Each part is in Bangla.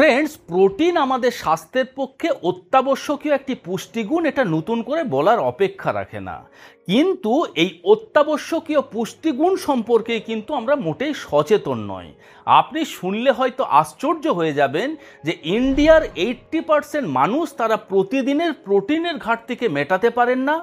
ফ্রেন্ডস প্রোটিন আমাদের স্বাস্থ্যের পক্ষে অত্যাবশ্যকীয় একটি পুষ্টিগুণ এটা নতুন করে বলার অপেক্ষা রাখে না কিন্তু এই অত্যাবশ্যকীয় পুষ্টিগুণ সম্পর্কে কিন্তু আমরা মোটেই সচেতন নয় আপনি শুনলে হয়তো আশ্চর্য হয়ে যাবেন যে ইন্ডিয়ার এইট্টি পারসেন্ট মানুষ তারা প্রতিদিনের প্রোটিনের ঘাটতিকে মেটাতে পারেন না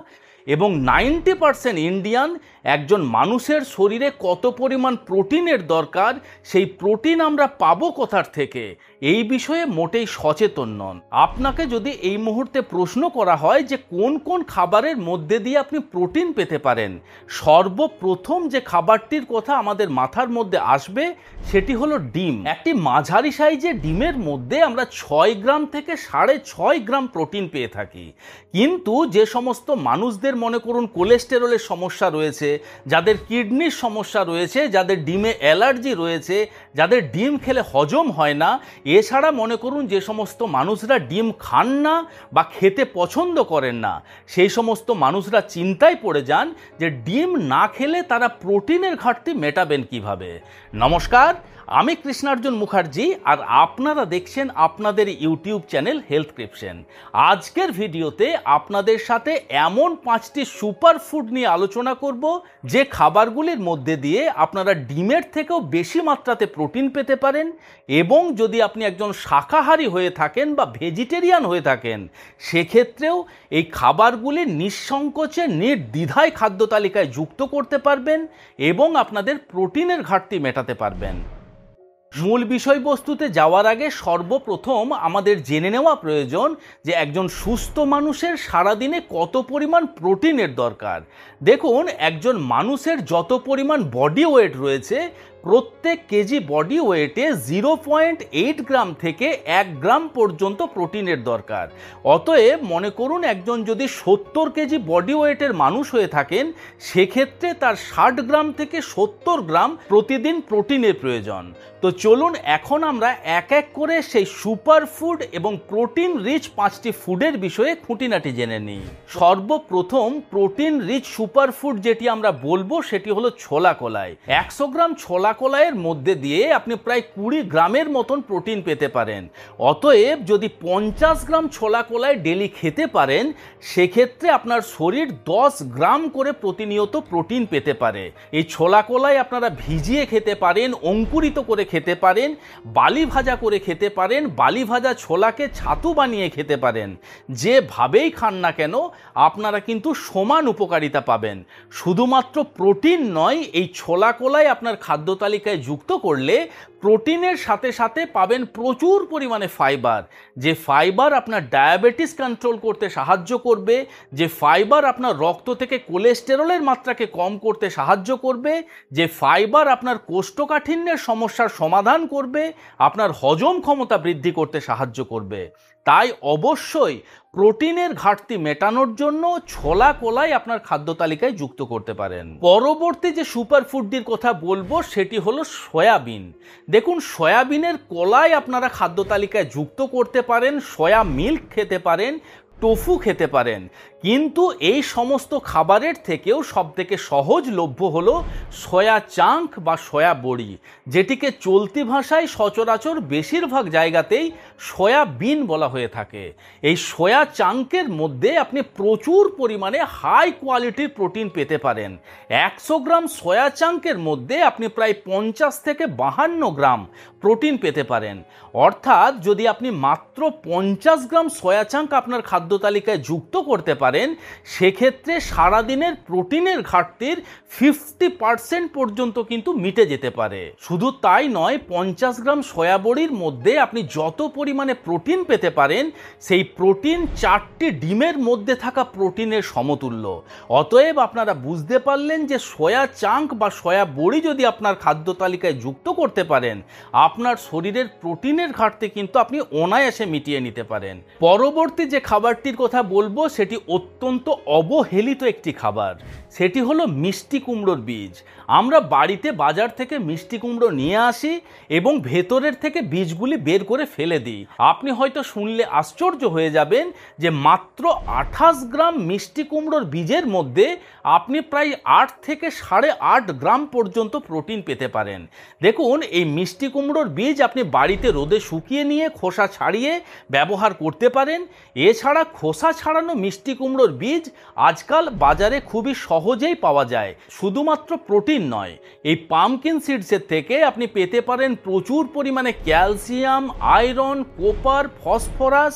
এবং নাইনটি পারসেন্ট ইন্ডিয়ান একজন মানুষের শরীরে কত পরিমাণ প্রোটিনের দরকার সেই প্রোটিন আমরা পাবো কোথার থেকে এই বিষয়ে মোটেই সচেতন নন আপনাকে যদি এই মুহূর্তে প্রশ্ন করা হয় যে কোন কোন খাবারের মধ্যে দিয়ে আপনি প্রোটিন পেতে পারেন সর্বপ্রথম যে খাবারটির কথা আমাদের মাথার মধ্যে আসবে সেটি হলো ডিম একটি মাঝারি সাইজের ডিমের মধ্যে আমরা ছয় গ্রাম থেকে সাড়ে ছয় গ্রাম প্রোটিন পেয়ে থাকি কিন্তু যে সমস্ত মানুষদের মনে করুন কোলেস্টেরলের সমস্যা রয়েছে যাদের কিডনির সমস্যা রয়েছে যাদের ডিমে অ্যালার্জি রয়েছে যাদের ডিম খেলে হজম হয় না এছাড়া মনে করুন যে সমস্ত মানুষরা ডিম খান না বা খেতে পছন্দ করেন না সেই সমস্ত মানুষরা চিন্তায় পড়ে যান যে ডিম না খেলে তারা প্রোটিনের ঘাটতি মেটাবেন কিভাবে নমস্কার আমি কৃষ্ণার্জুন মুখার্জি আর আপনারা দেখছেন আপনাদের ইউটিউব চ্যানেল হেলথ ক্রিপশন আজকের ভিডিওতে আপনাদের সাথে এমন পাঁচটি সুপার ফুড নিয়ে আলোচনা করব যে খাবারগুলির মধ্যে দিয়ে আপনারা ডিমের থেকেও বেশি মাত্রাতে প্রোটিন পেতে পারেন এবং যদি আপনি একজন শাকাহারী হয়ে থাকেন বা ভেজিটেরিয়ান হয়ে থাকেন সেক্ষেত্রেও এই খাবারগুলি নিঃসংকোচে নির্দ্বিধায় খাদ্য তালিকায় যুক্ত করতে পারবেন এবং আপনাদের প্রোটিনের ঘাটতি মেটাতে পারবেন মূল বিষয়বস্তুতে যাওয়ার আগে সর্বপ্রথম আমাদের জেনে নেওয়া প্রয়োজন যে একজন সুস্থ মানুষের সারাদিনে কত পরিমাণ প্রোটিনের দরকার দেখুন একজন মানুষের যত পরিমাণ বডি ওয়েট রয়েছে প্রত্যেক কেজি বডি ওয়েটে জিরো পয়েন্ট এইট গ্রাম থেকে এক গ্রাম পর্যন্ত প্রোটিনের দরকার অতএব মনে করুন একজন যদি সত্তর কেজি বডি ওয়েটের মানুষ হয়ে থাকেন সেক্ষেত্রে তার ষাট গ্রাম থেকে সত্তর গ্রাম প্রতিদিন প্রোটিনের প্রয়োজন তো চলুন এখন আমরা এক এক করে সেই সুপার ফুড এবং প্রোটিন রিচ পাঁচটি ফুডের বিষয়ে খুঁটিনাটি জেনে নিই সর্বপ্রথম প্রোটিন রিচ সুপার ফুড যেটি আমরা বলবো সেটি হলো ছোলা কলাই একশো গ্রাম ছোলা কলাইয়ের মধ্যে দিয়ে আপনি প্রায় কুড়ি গ্রামের মতন প্রোটিন পেতে পারেন অতএব যদি পঞ্চাশ গ্রাম ছোলা কলাই ডেলি খেতে পারেন সেক্ষেত্রে আপনার শরীর দশ গ্রাম করে প্রতিনিয়ত প্রোটিন পেতে পারে এই ছোলা কলাই আপনারা ভিজিয়ে খেতে পারেন অঙ্কুরিত করে খেতে পারেন বালি ভাজা করে খেতে পারেন বালি ভাজা ছোলাকে ছাতু বানিয়ে খেতে পারেন যেভাবেই খান না কেন আপনারা কিন্তু সমান উপকারিতা পাবেন শুধুমাত্র প্রোটিন নয় এই ছোলা কলাই আপনার খাদ্য তালিকায় যুক্ত করলে প্রোটিনের সাথে সাথে পাবেন প্রচুর পরিমাণে ফাইবার যে ফাইবার আপনার ডায়াবেটিস কন্ট্রোল করতে সাহায্য করবে যে ফাইবার আপনার রক্ত থেকে কোলেস্টেরলের মাত্রাকে কম করতে সাহায্য করবে যে ফাইবার আপনার কোষ্ঠকাঠিন্যের সমস্যার সমাধান করবে আপনার হজম ক্ষমতা বৃদ্ধি করতে সাহায্য করবে তাই অবশ্যই প্রোটিনের ঘাটতি মেটানোর জন্য ছোলা কোলাই আপনার খাদ্য তালিকায় যুক্ত করতে পারেন পরবর্তী যে সুপার ফুডটির কথা বলবো সেটি হলো সয়াবিন দেখুন সয়াবিনের কলাই আপনারা খাদ্য তালিকায় যুক্ত করতে পারেন সয়া মিল্ক খেতে পারেন টোফু খেতে পারেন কিন্তু এই সমস্ত খাবারের থেকেও সবথেকে সহজলভ্য হলো সয়া চাঙ্ক বা সয়া বড়ি যেটিকে চলতি ভাষায় সচরাচর বেশিরভাগ জায়গাতেই সয়া বিন বলা হয়ে থাকে এই সয়া চাঙ্কের মধ্যে আপনি প্রচুর পরিমাণে হাই কোয়ালিটির প্রোটিন পেতে পারেন একশো গ্রাম সয়া চাঙ্কের মধ্যে আপনি প্রায় পঞ্চাশ থেকে বাহান্ন গ্রাম প্রোটিন পেতে পারেন অর্থাৎ যদি আপনি মাত্র পঞ্চাশ গ্রাম সয়া চাঙ্ক আপনার খাদ্য তালিকায় যুক্ত করতে পারেন পারেন সেক্ষেত্রে সারাদিনের প্রোটিনের ঘাটতির ফিফটি পার্সেন্ট পর্যন্ত কিন্তু মিটে যেতে পারে শুধু তাই নয় পঞ্চাশ গ্রাম সয়াবড়ির মধ্যে আপনি যত পরিমাণে প্রোটিন পেতে পারেন সেই প্রোটিন চারটি ডিমের মধ্যে থাকা প্রোটিনের সমতুল্য অতএব আপনারা বুঝতে পারলেন যে সয়া চাঙ্ক বা সয়া বড়ি যদি আপনার খাদ্য তালিকায় যুক্ত করতে পারেন আপনার শরীরের প্রোটিনের ঘাটতি কিন্তু আপনি অনায়াসে মিটিয়ে নিতে পারেন পরবর্তী যে খাবারটির কথা বলবো সেটি অত্যন্ত অবহেলিত একটি খাবার সেটি হলো মিষ্টি কুমড়োর বীজ আমরা বাড়িতে বাজার থেকে মিষ্টি কুমড়ো নিয়ে আসি এবং ভেতরের থেকে বীজগুলি বের করে ফেলে দিই আপনি হয়তো শুনলে আশ্চর্য হয়ে যাবেন যে মাত্র আঠাশ গ্রাম মিষ্টি কুমড়োর বীজের মধ্যে আপনি প্রায় আট থেকে সাড়ে আট গ্রাম পর্যন্ত প্রোটিন পেতে পারেন দেখুন এই মিষ্টি কুমড়োর বীজ আপনি বাড়িতে রোদে শুকিয়ে নিয়ে খোসা ছাড়িয়ে ব্যবহার করতে পারেন এছাড়া খোসা ছাড়ানো মিষ্টি কুমড়ো কুমড়োর বীজ আজকাল বাজারে খুবই সহজেই পাওয়া যায় শুধুমাত্র প্রোটিন নয় এই পামকিন সিডসের থেকে আপনি পেতে পারেন প্রচুর পরিমাণে calcium iron copper phosphorus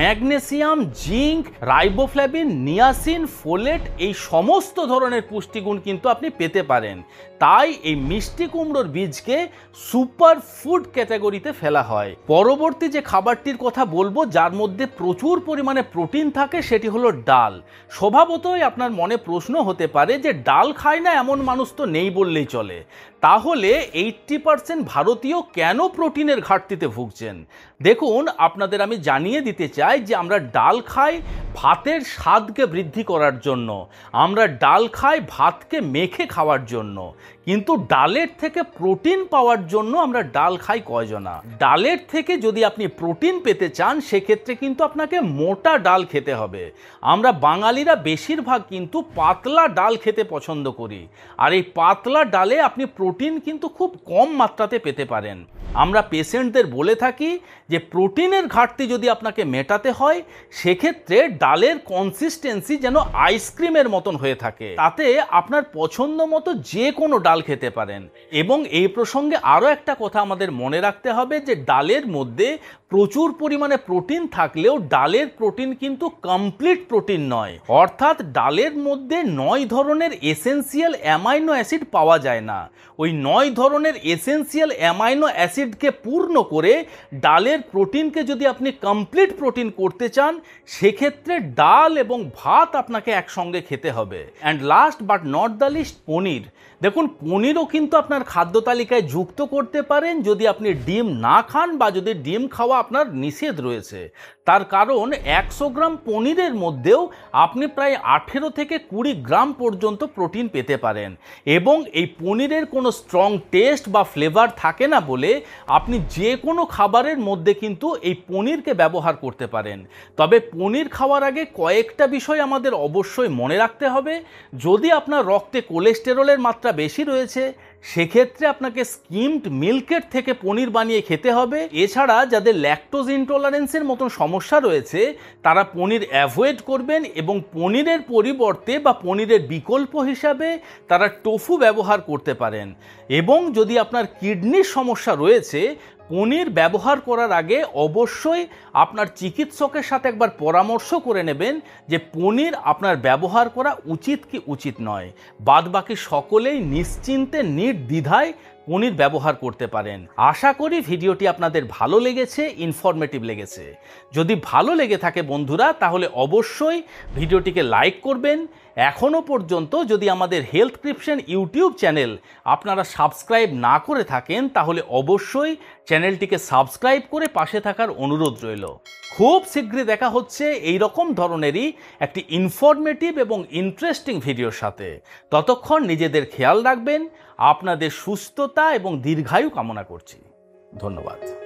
magnesium zinc riboflavin niacin folate এই সমস্ত ধরনের পুষ্টিগুণ কিন্তু আপনি পেতে পারেন তাই এই মিষ্টি কুমড়োর বীজকে সুপার ফুড ক্যাটাগরিতে ফেলা হয় পরবর্তী যে খাবারটির কথা বলবো যার মধ্যে প্রচুর পরিমাণে প্রোটিন থাকে সেটি হলো ডাল ডাল স্বভাবতই আপনার মনে প্রশ্ন হতে পারে যে ডাল খায় না এমন মানুষ তো নেই বললেই চলে তাহলে এইট্টি পারসেন্ট ভারতীয় কেন প্রোটিনের ঘাটতিতে ভুগছেন দেখুন আপনাদের আমি জানিয়ে দিতে চাই যে আমরা ডাল খাই ভাতের স্বাদকে বৃদ্ধি করার জন্য আমরা ডাল খাই ভাতকে মেখে খাওয়ার জন্য কিন্তু ডালের থেকে প্রোটিন পাওয়ার জন্য আমরা ডাল খাই কয়জনা ডালের থেকে যদি আপনি প্রোটিন পেতে চান সেক্ষেত্রে কিন্তু আপনাকে মোটা ডাল খেতে হবে আমরা বাঙালিরা বেশিরভাগ কিন্তু পাতলা ডাল খেতে পছন্দ করি আর এই পাতলা ডালে আপনি প্রোটিন কিন্তু খুব কম মাত্রাতে পেতে পারেন আমরা পেশেন্টদের বলে থাকি যে প্রোটিনের ঘাটতি যদি আপনাকে মেটাতে হয় সেক্ষেত্রে ডালের কনসিস্টেন্সি যেন আইসক্রিমের মতন হয়ে থাকে তাতে আপনার পছন্দ মতো যে কোনো ডাল খেতে পারেন এবং এই প্রসঙ্গে আরও একটা কথা আমাদের মনে রাখতে হবে যে ডালের মধ্যে প্রচুর পরিমাণে প্রোটিন থাকলেও ডালের প্রোটিন কিন্তু কমপ্লিট প্রোটিন নয় অর্থাৎ ডালের মধ্যে নয় ধরনের এসেন্সিয়াল অ্যামাইনো অ্যাসিড পাওয়া যায় না ওই নয় ধরনের এসেন্সিয়াল অ্যামাইনো অ্যাসিডকে পূর্ণ করে ডালের প্রোটিনকে যদি আপনি কমপ্লিট প্রোটিন করতে চান সেক্ষেত্রে আপনাদের ডাল এবং ভাত আপনাকে একসঙ্গে খেতে হবে and last but not the least paneer দেখুন পনিরও কিন্তু আপনার খাদ্য তালিকায় যুক্ত করতে পারেন যদি আপনি ডিম না খান বা যদি ডিম খাওয়া আপনার নিষেধ রয়েছে তার কারণ একশো গ্রাম পনিরের মধ্যেও আপনি প্রায় আঠেরো থেকে কুড়ি গ্রাম পর্যন্ত প্রোটিন পেতে পারেন এবং এই পনিরের কোনো স্ট্রং টেস্ট বা ফ্লেভার থাকে না বলে আপনি যে কোনো খাবারের মধ্যে কিন্তু এই পনিরকে ব্যবহার করতে পারেন তবে পনির খাওয়ার আগে কয়েকটা বিষয় আমাদের অবশ্যই মনে রাখতে হবে যদি আপনার রক্তে কোলেস্টেরলের মাত্রা বেশি রয়েছে সেক্ষেত্রে আপনাকে স্কিমড মিল্কের থেকে পনির বানিয়ে খেতে হবে এছাড়া যাদের ল্যাকটোজ ইনটলারেন্সের মতন সমস্যা রয়েছে তারা পনির অ্যাভয়েড করবেন এবং পনিরের পরিবর্তে বা পনিরের বিকল্প হিসাবে তারা টোফু ব্যবহার করতে পারেন এবং যদি আপনার কিডনির সমস্যা রয়েছে পনির ব্যবহার করার আগে অবশ্যই আপনার চিকিৎসকের সাথে একবার পরামর্শ করে নেবেন যে পনির আপনার ব্যবহার করা উচিত কি উচিত নয় বাদ বাকি সকলেই নিশ্চিন্তে নির্দ্বিধায় পনির ব্যবহার করতে পারেন আশা করি ভিডিওটি আপনাদের ভালো লেগেছে ইনফরমেটিভ লেগেছে যদি ভালো লেগে থাকে বন্ধুরা তাহলে অবশ্যই ভিডিওটিকে লাইক করবেন এখনও পর্যন্ত যদি আমাদের হেলথ ক্রিপশন ইউটিউব চ্যানেল আপনারা সাবস্ক্রাইব না করে থাকেন তাহলে অবশ্যই চ্যানেলটিকে সাবস্ক্রাইব করে পাশে থাকার অনুরোধ রইল খুব শীঘ্রই দেখা হচ্ছে এই রকম ধরনেরই একটি ইনফরমেটিভ এবং ইন্টারেস্টিং ভিডিওর সাথে ততক্ষণ নিজেদের খেয়াল রাখবেন আপনাদের সুস্থতা এবং দীর্ঘায়ু কামনা করছি ধন্যবাদ